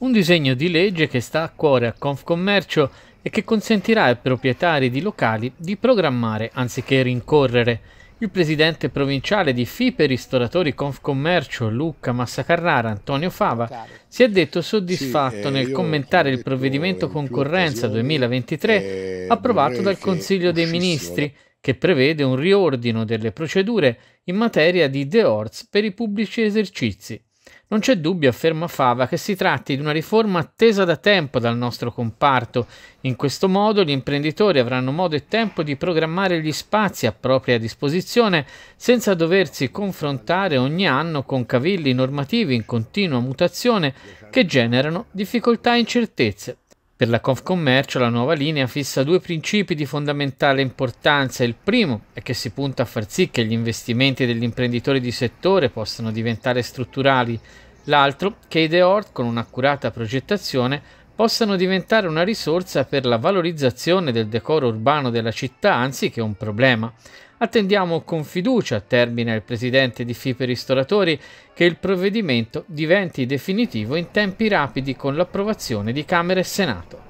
Un disegno di legge che sta a cuore a Confcommercio e che consentirà ai proprietari di locali di programmare anziché rincorrere. Il presidente provinciale di FIPE Ristoratori Confcommercio Luca Massacarrara, Antonio Fava, si è detto soddisfatto sì, eh, nel commentare il provvedimento concorrenza 2023 eh, approvato dal Consiglio dei Ministri che prevede un riordino delle procedure in materia di deorts per i pubblici esercizi non c'è dubbio, afferma Fava, che si tratti di una riforma attesa da tempo dal nostro comparto. In questo modo gli imprenditori avranno modo e tempo di programmare gli spazi a propria disposizione senza doversi confrontare ogni anno con cavilli normativi in continua mutazione che generano difficoltà e incertezze. Per la Confcommercio la nuova linea fissa due principi di fondamentale importanza. Il primo è che si punta a far sì che gli investimenti degli imprenditori di settore possano diventare strutturali, l'altro che i Ideort con un'accurata progettazione possano diventare una risorsa per la valorizzazione del decoro urbano della città anziché un problema. Attendiamo con fiducia, termina il presidente di FIPE Ristoratori, che il provvedimento diventi definitivo in tempi rapidi con l'approvazione di Camera e Senato.